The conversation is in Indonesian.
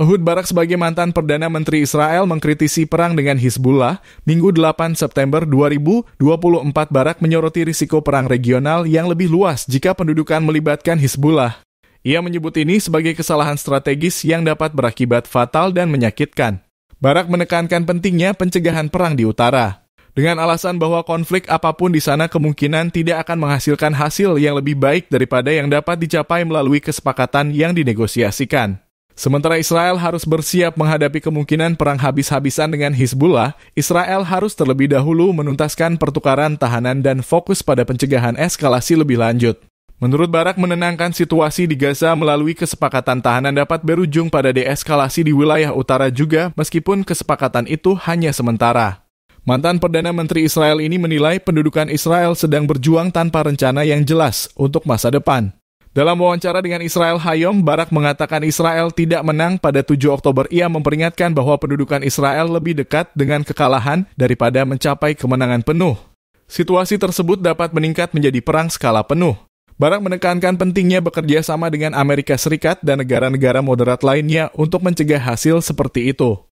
Ehud Barak sebagai mantan Perdana Menteri Israel mengkritisi perang dengan Hizbullah. Minggu 8 September 2024 Barak menyoroti risiko perang regional yang lebih luas jika pendudukan melibatkan Hizbullah. Ia menyebut ini sebagai kesalahan strategis yang dapat berakibat fatal dan menyakitkan. Barak menekankan pentingnya pencegahan perang di utara. Dengan alasan bahwa konflik apapun di sana kemungkinan tidak akan menghasilkan hasil yang lebih baik daripada yang dapat dicapai melalui kesepakatan yang dinegosiasikan. Sementara Israel harus bersiap menghadapi kemungkinan perang habis-habisan dengan Hizbullah, Israel harus terlebih dahulu menuntaskan pertukaran tahanan dan fokus pada pencegahan eskalasi lebih lanjut. Menurut Barak menenangkan situasi di Gaza melalui kesepakatan tahanan dapat berujung pada deeskalasi di wilayah utara juga meskipun kesepakatan itu hanya sementara. Mantan Perdana Menteri Israel ini menilai pendudukan Israel sedang berjuang tanpa rencana yang jelas untuk masa depan. Dalam wawancara dengan Israel Hayom, Barak mengatakan Israel tidak menang pada 7 Oktober. Ia memperingatkan bahwa pendudukan Israel lebih dekat dengan kekalahan daripada mencapai kemenangan penuh. Situasi tersebut dapat meningkat menjadi perang skala penuh. Barak menekankan pentingnya bekerja sama dengan Amerika Serikat dan negara-negara moderat lainnya untuk mencegah hasil seperti itu.